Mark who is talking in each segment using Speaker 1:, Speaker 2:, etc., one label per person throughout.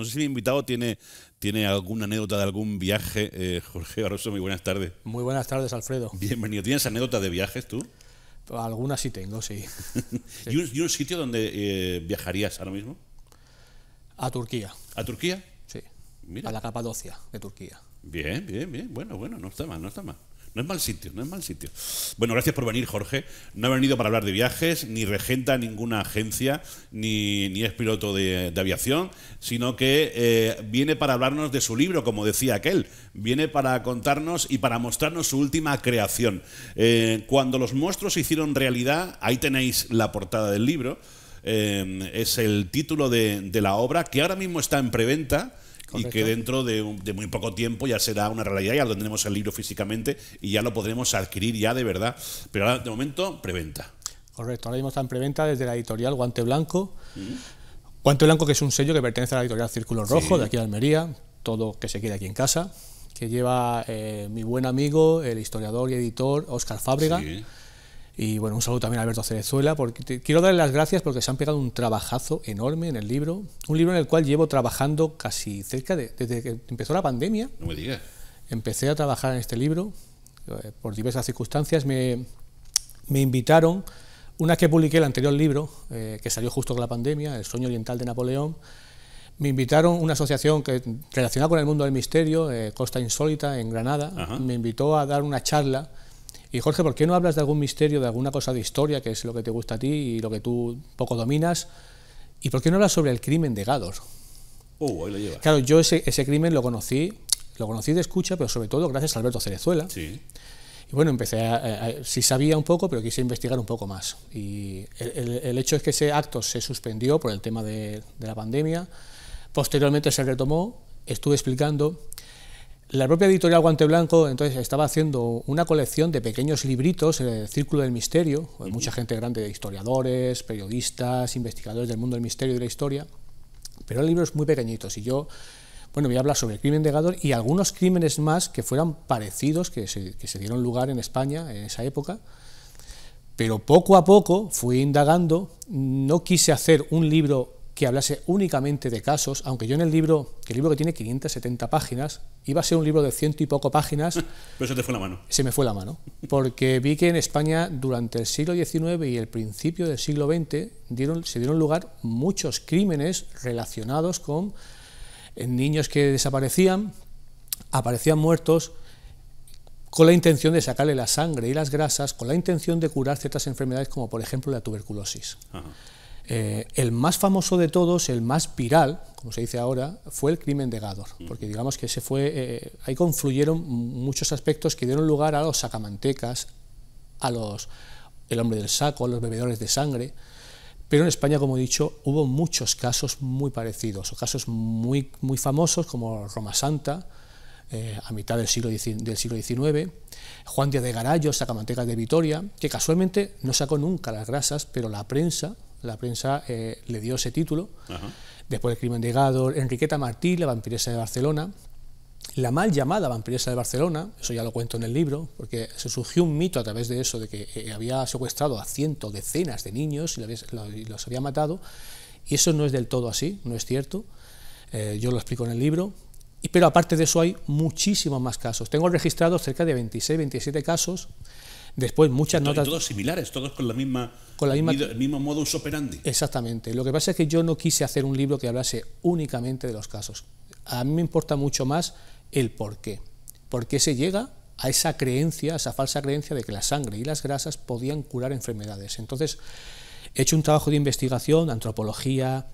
Speaker 1: No sé si mi invitado tiene, tiene alguna anécdota de algún viaje. Eh, Jorge Barroso, muy buenas tardes.
Speaker 2: Muy buenas tardes, Alfredo. Bienvenido.
Speaker 1: ¿Tienes anécdotas de viajes tú?
Speaker 2: Algunas sí tengo, sí.
Speaker 1: ¿Y, un, sitio donde eh, viajarías ahora mismo? A Turquía. ¿A Turquía? Sí. Mira. A la
Speaker 2: Capadocia de Turquía.
Speaker 1: Bien, bien, bien. Bueno, bueno, no está mal, no está mal. No es mal sitio, no es mal sitio. Bueno, gracias por venir, Jorge. No he venido para hablar de viajes, ni regenta ninguna agencia, ni, es piloto de, aviación, sino que eh, viene para hablarnos de su libro, como decía aquel. Viene para contarnos y para mostrarnos su última creación. Eh, cuando los monstruos se hicieron realidad, ahí tenéis la portada del libro. Eh, es el título de la obra que ahora mismo está en preventa y que dentro de, muy poco tiempo ya será una realidad, ya lo tendremos el libro físicamente y ya lo podremos adquirir ya de verdad. Pero ahora, de momento, preventa.
Speaker 2: Correcto, ahora mismo está en preventa desde la editorial Guante Blanco. Guante Blanco, que es un sello que pertenece a la editorial Círculo Rojo de aquí de Almería, todo que se quede aquí en casa, que lleva eh, mi buen amigo, el historiador y editor Óscar Fábrega. Y bueno, un saludo también a Alberto Cerezuela, porque quiero darle las gracias porque se han pegado un trabajazo enorme en el libro, un libro en el cual llevo trabajando casi cerca de, desde que empezó la pandemia. No me digas. Empecé a trabajar en este libro, eh, por diversas circunstancias me, me invitaron, una que publiqué el anterior libro, eh, que salió justo con la pandemia, El sueño oriental de Napoleón, me invitaron una asociación que, relacionada con el mundo del misterio, eh, Costa Insólita, en Granada, me invitó a dar una charla y Jorge, ¿por qué no hablas de algún misterio, de alguna cosa de historia, que es lo que te gusta a ti y lo que tú poco dominas? ¿Y por qué no hablas sobre el crimen de Gador? Uh, ahí lo llevas. Claro, yo ese, crimen lo conocí, lo conocí de escucha, pero sobre todo gracias a Alberto Cerezuela. Sí. Y bueno, empecé a, sí sabía un poco, pero quise investigar un poco más. Y el, hecho es que ese acto se suspendió por el tema de, de la pandemia. Posteriormente se retomó, estuve explicando la propia editorial Guante Blanco entonces estaba haciendo una colección de pequeños libritos en el Círculo del Misterio, Hay mucha gente grande, de historiadores, periodistas, investigadores del mundo del misterio y de la historia, pero eran libros muy pequeñitos y yo, bueno, voy a hablar sobre el crimen de Gador y algunos crímenes más que fueran parecidos, que se dieron lugar en España en esa época, pero poco a poco fui indagando, no quise hacer un libro que hablase únicamente de casos, aunque yo en el libro, que el libro que tiene 570 páginas, iba a ser un libro de ciento y poco páginas. Pero se te fue la mano. Se me fue la mano, porque vi que en España durante el siglo XIX y el principio del siglo XX se dieron lugar muchos crímenes relacionados con eh, niños que desaparecían, aparecían muertos con la intención de sacarle la sangre y las grasas, con la intención de curar ciertas enfermedades como por ejemplo la tuberculosis. Ajá. Eh, el más famoso de todos, el más viral, como se dice ahora, fue el crimen de Gador, porque digamos que se fue, eh, ahí confluyeron muchos aspectos que dieron lugar a los sacamantecas, a los el hombre del saco, a los bebedores de sangre, pero en España, como he dicho, hubo muchos casos muy parecidos, casos muy, muy famosos como Roma Santa, eh, a mitad del siglo, del siglo XIX, Juan Díaz de Garayo, sacamantecas de Vitoria, que casualmente no sacó nunca las grasas, pero la prensa la prensa eh, le dio ese título. Después el crimen de Gador, Enriqueta Martí, la vampiresa de Barcelona, la mal llamada vampiresa de Barcelona, eso ya lo cuento en el libro, porque se surgió un mito a través de eso, de que eh, había secuestrado a cientos, decenas de niños y los, había matado, y eso no es del todo así, no es cierto, eh, yo lo explico en el libro, pero aparte de eso hay muchísimos más casos, tengo registrados cerca de 26, 27 casos Después muchas notas... todos similares, todos con la misma... Con la misma... El mismo modus operandi. Exactamente. Lo que pasa es que yo no quise hacer un libro que hablase únicamente de los casos. A mí me importa mucho más el por qué. ¿Por qué se llega a esa creencia, a esa falsa creencia de que la sangre y las grasas podían curar enfermedades? Entonces, he hecho un trabajo de investigación, antropología,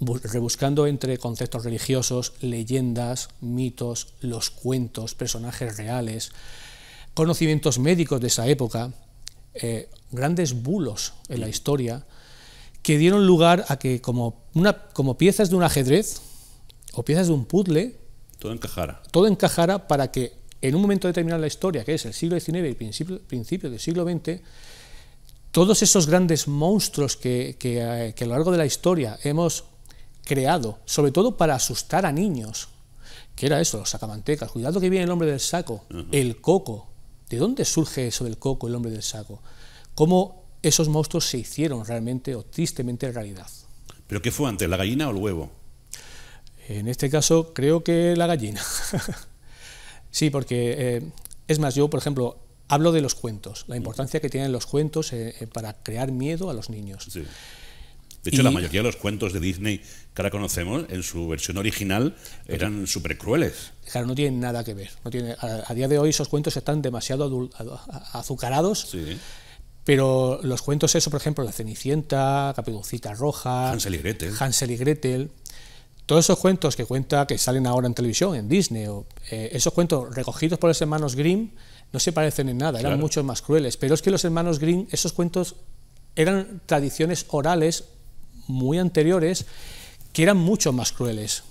Speaker 2: rebuscando entre conceptos religiosos, leyendas, mitos, los cuentos, personajes reales, conocimientos médicos de esa época, eh, grandes bulos en la historia, que dieron lugar a que como, una, como piezas de un ajedrez o piezas de un puzzle,
Speaker 1: todo encajara.
Speaker 2: Todo encajara para que en un momento determinado de la historia, que es el siglo XIX y principio, principio del siglo XX, todos esos grandes monstruos eh, que, a lo largo de la historia hemos creado, sobre todo para asustar a niños, que era eso, los sacamantecas, cuidado que viene el hombre del saco, el coco, ¿De dónde surge eso del coco, el hombre del saco? ¿Cómo esos monstruos se hicieron realmente o tristemente realidad?
Speaker 1: ¿Pero qué fue antes, la gallina o el huevo?
Speaker 2: En este caso creo que la gallina. sí, porque eh, es más, yo por ejemplo hablo de los cuentos, la importancia que tienen los cuentos eh, eh, para crear miedo a los niños. De hecho, la mayoría
Speaker 1: de los cuentos de Disney que ahora conocemos, en su versión original, eran súper crueles.
Speaker 2: Claro, no tienen nada que ver. No tiene, a, día de hoy esos cuentos están demasiado azucarados. Sí. Pero los cuentos, eso, por ejemplo, La Cenicienta, Caperucita Roja, Hansel y Gretel. Hansel y Gretel todos esos cuentos que cuenta que salen ahora en televisión, en Disney, eh, esos cuentos recogidos por los hermanos Grimm no se parecen en nada, eran mucho más crueles. Pero es que los hermanos Grimm, esos cuentos eran tradiciones orales muy anteriores que eran mucho más crueles.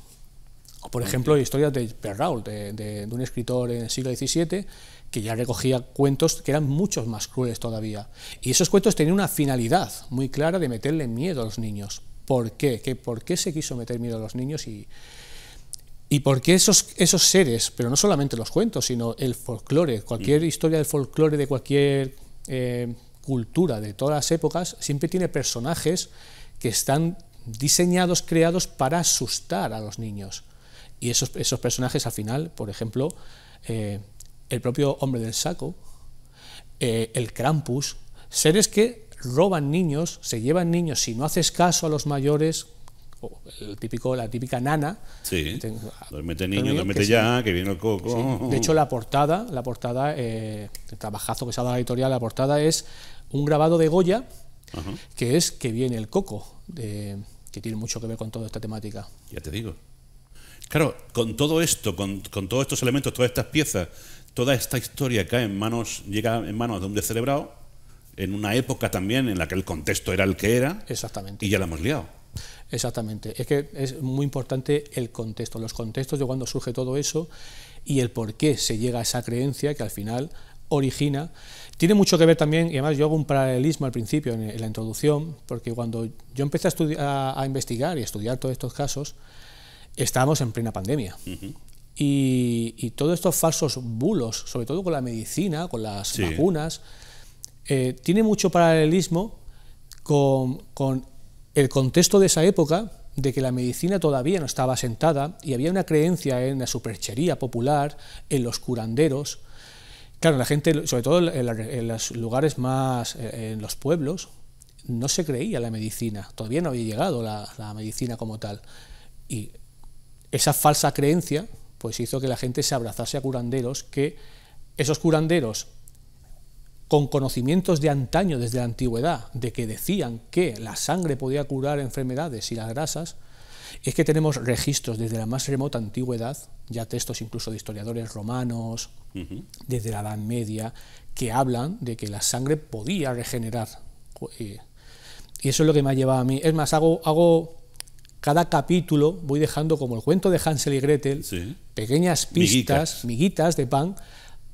Speaker 2: O por ejemplo, historias de Perrault, de, de, un escritor en el siglo XVII, que ya recogía cuentos que eran mucho más crueles todavía. Y esos cuentos tenían una finalidad muy clara de meterle miedo a los niños. ¿Por qué? ¿Por qué se quiso meter miedo a los niños? Y, y por qué esos, esos seres, pero no solamente los cuentos, sino el folclore, cualquier mm. historia del folclore de cualquier eh, cultura de todas las épocas, siempre tiene personajes que están diseñados, creados para asustar a los niños. Y esos, esos personajes al final, por ejemplo, eh, el propio hombre del saco, eh, el Krampus, seres que roban niños, se llevan niños, si no haces caso a los mayores, el típico, la típica nana.
Speaker 1: Sí, niño, duérmete ya, que viene el coco. De hecho, la
Speaker 2: portada, la portada eh, el trabajazo que se ha dado a la editorial, la portada es un grabado de Goya, que es que viene el coco, de, que tiene mucho que ver con toda esta temática.
Speaker 1: Ya te digo. Claro, con todo esto, con, todos estos elementos, todas estas piezas, toda esta historia en manos, llega en manos de un celebrado en una época también en la que el contexto era el que era. Exactamente. Y ya la hemos liado.
Speaker 2: Exactamente. Es que es muy importante el contexto, los contextos de cuando surge todo eso y el por qué se llega a esa creencia que al final origina tiene mucho que ver también, y además yo hago un paralelismo al principio en, la introducción, porque cuando yo empecé a, investigar y estudiar todos estos casos, estábamos en plena pandemia. y, todos estos falsos bulos, sobre todo con la medicina, con las vacunas, eh, tiene mucho paralelismo con, con el contexto de esa época de que la medicina todavía no estaba asentada y había una creencia en la superchería popular, en los curanderos, Claro, la gente, sobre todo en, los lugares más, eh, en los pueblos, no se creía la medicina, todavía no había llegado la, la, medicina como tal. Y esa falsa creencia pues hizo que la gente se abrazase a curanderos, que esos curanderos con conocimientos de antaño, desde la antigüedad, de que decían que la sangre podía curar enfermedades y las grasas, es que tenemos registros desde la más remota antigüedad, ya textos incluso de historiadores romanos, desde la Edad Media, que hablan de que la sangre podía regenerar. Eh, y eso es lo que me ha llevado a mí. Es más, hago, hago cada capítulo, voy dejando como el cuento de Hansel y Gretel, pequeñas pistas, miguitas. de pan,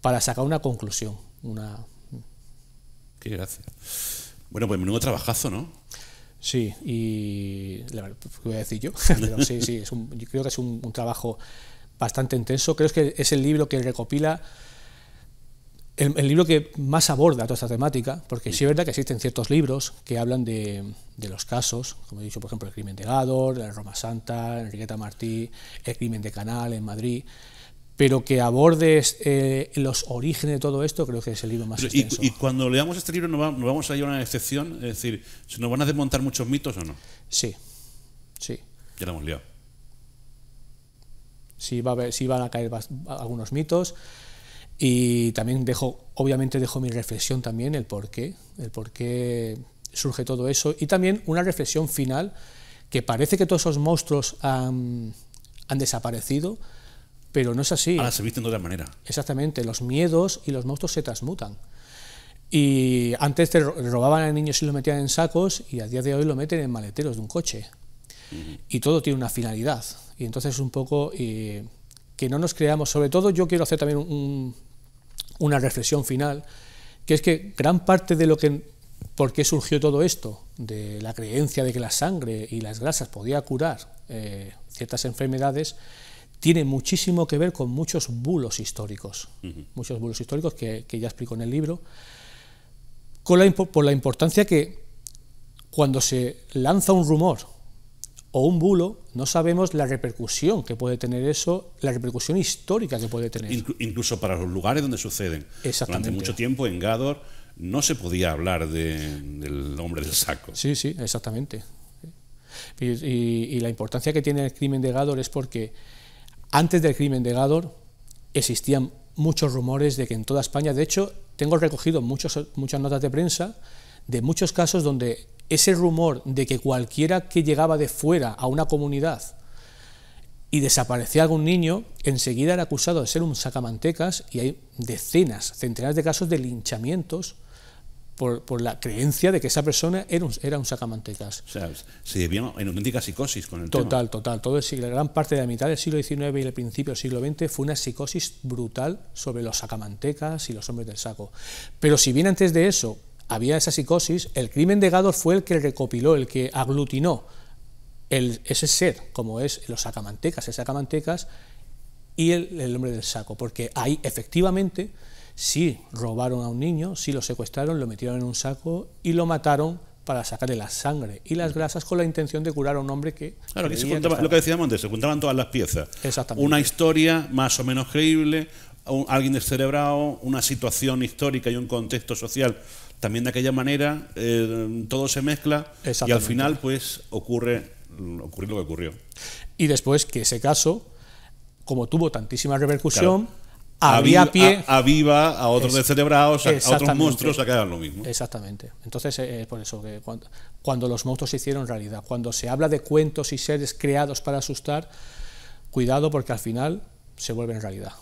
Speaker 2: para sacar una conclusión.
Speaker 1: Una... Qué gracia. Bueno, pues menudo trabajazo, ¿no?
Speaker 2: Sí, y la verdad, pues, voy a decir yo, sí, sí, yo creo que es un, trabajo bastante intenso. Creo que es el libro que recopila, el, libro que más aborda toda esta temática, porque sí, es verdad que existen ciertos libros que hablan de, los casos, como he dicho, por ejemplo, el crimen de Gador, la Roma Santa, Enriqueta Martí, el crimen de Canal en Madrid, pero que abordes eh, los orígenes de todo esto, creo que es el libro más extenso.
Speaker 1: Y, cuando leamos este libro, ¿nos, vamos a llevar a una excepción? Es decir, ¿se nos van a desmontar muchos mitos o no?
Speaker 2: Sí, sí. Ya lo hemos liado. Sí, va a van a caer algunos mitos. Y también dejo, obviamente dejo mi reflexión también, el por qué, el por qué surge todo eso. Y también una reflexión final, que parece que todos esos monstruos han, han desaparecido, pero no es así. Ahora se visten de otra manera. Exactamente, los miedos y los monstruos se transmutan. Y antes te robaban a niños y lo metían en sacos y a día de hoy lo meten en maleteros de un coche. Y todo tiene una finalidad. Y entonces es un poco eh, que no nos creamos, sobre todo yo quiero hacer también una reflexión final, que es que gran parte de lo que, por qué surgió todo esto, de la creencia de que la sangre y las grasas podía curar eh, ciertas enfermedades, tiene muchísimo que ver con muchos bulos históricos, muchos bulos históricos que, ya explico en el libro, por la importancia que cuando se lanza un rumor o un bulo, no sabemos la repercusión que puede tener eso, la repercusión histórica que puede tener. incluso para los lugares donde suceden.
Speaker 1: Exactamente. Durante mucho tiempo en Gador no se podía hablar del hombre del saco.
Speaker 2: Sí, sí, exactamente. Y, la importancia que tiene el crimen de Gador es porque antes del crimen de Gador existían muchos rumores de que en toda España, de hecho, tengo recogido muchas notas de prensa de muchos casos donde ese rumor de que cualquiera que llegaba de fuera a una comunidad y desaparecía algún niño, enseguida era acusado de ser un sacamantecas y hay decenas, centenares de casos de linchamientos por, la creencia de que esa persona era un, era un sacamantecas. O sea,
Speaker 1: se vivió en auténtica psicosis con el total, tema.
Speaker 2: Total, total. Todo gran parte de la mitad del siglo XIX y el principio del siglo XX fue una psicosis brutal sobre los sacamantecas y los hombres del saco. Pero si bien antes de eso había esa psicosis, el crimen de Gado fue el que recopiló, el que aglutinó el, ese ser, como es los sacamantecas, el sacamantecas y el, el hombre del saco, porque ahí efectivamente Sí robaron a un niño, sí lo secuestraron, lo metieron en un saco y lo mataron para sacarle la sangre y las grasas con la intención de curar a un hombre que... Claro, lo que
Speaker 1: decíamos antes, se juntaban todas las piezas. Exactamente. Una historia más o menos creíble, alguien descerebrado, una situación histórica y un contexto social también de aquella manera, eh, todo se mezcla y al final pues ocurre, lo que ocurrió.
Speaker 2: Y después que ese caso, como tuvo tantísima repercusión, había pie. A, viva, a otros descerebrados, a otros monstruos a que lo mismo. Exactamente. Entonces eh, es por eso que cuando los monstruos se hicieron realidad, cuando se habla de cuentos y seres creados para asustar, cuidado porque al final se vuelven realidad.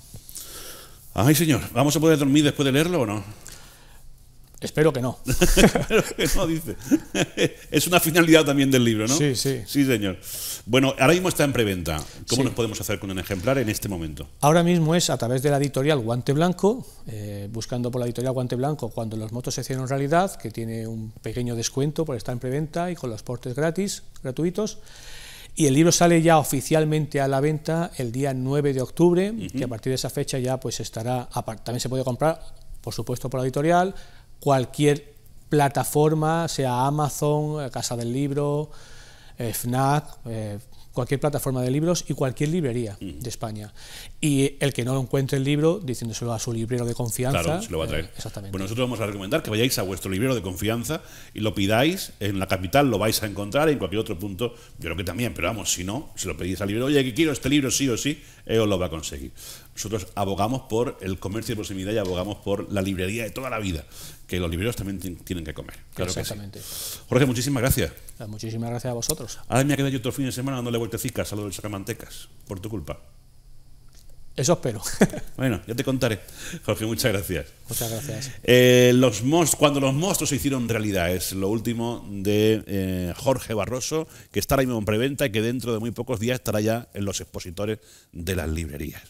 Speaker 1: Ay, señor, ¿vamos a poder dormir después de leerlo o no?
Speaker 2: Espero que no.
Speaker 1: que no, dice. es una finalidad también del libro, ¿no? Sí, sí. Sí, señor. Bueno, ahora mismo está en preventa. ¿Cómo nos podemos hacer con un ejemplar en este momento?
Speaker 2: Ahora mismo es a través de la editorial Guante Blanco, eh, buscando por la editorial Guante Blanco cuando los motos se hicieron realidad, que tiene un pequeño descuento por estar en preventa y con los portes gratis, gratuitos. Y el libro sale ya oficialmente a la venta el día 9 de octubre, que a partir de esa fecha ya pues estará, también se puede comprar, por supuesto, por la editorial, cualquier plataforma, sea Amazon, eh, Casa del Libro, eh, FNAC, eh, cualquier plataforma de libros y cualquier librería de España. Y el que no lo encuentre el libro, diciéndoselo a su librero de confianza. Claro, se
Speaker 1: lo va a traer. exactamente. Bueno, pues nosotros vamos a recomendar que vayáis a vuestro librero de confianza y lo pidáis. En la capital lo vais a encontrar, en cualquier otro punto, yo creo que también, pero vamos, si no, si lo pedís al librero, oye, que quiero este libro sí o sí, él os lo va a conseguir. Nosotros abogamos por el comercio de proximidad y abogamos por la librería de toda la vida, que los libreros también tienen que comer. Exactamente. Jorge, muchísimas gracias.
Speaker 2: Ah, muchísimas gracias a vosotros.
Speaker 1: Ahora me ha quedado yo otro fin de semana dándole vueltecicas a lo del sacamantecas, por tu culpa.
Speaker 2: Eso espero.
Speaker 1: bueno, ya te contaré. Jorge, muchas gracias. Muchas gracias. Eh, cuando los monstruos se hicieron realidad es lo último de eh, Jorge Barroso, que estará ahí mismo en preventa y que dentro de muy pocos días estará ya en los expositores de las librerías.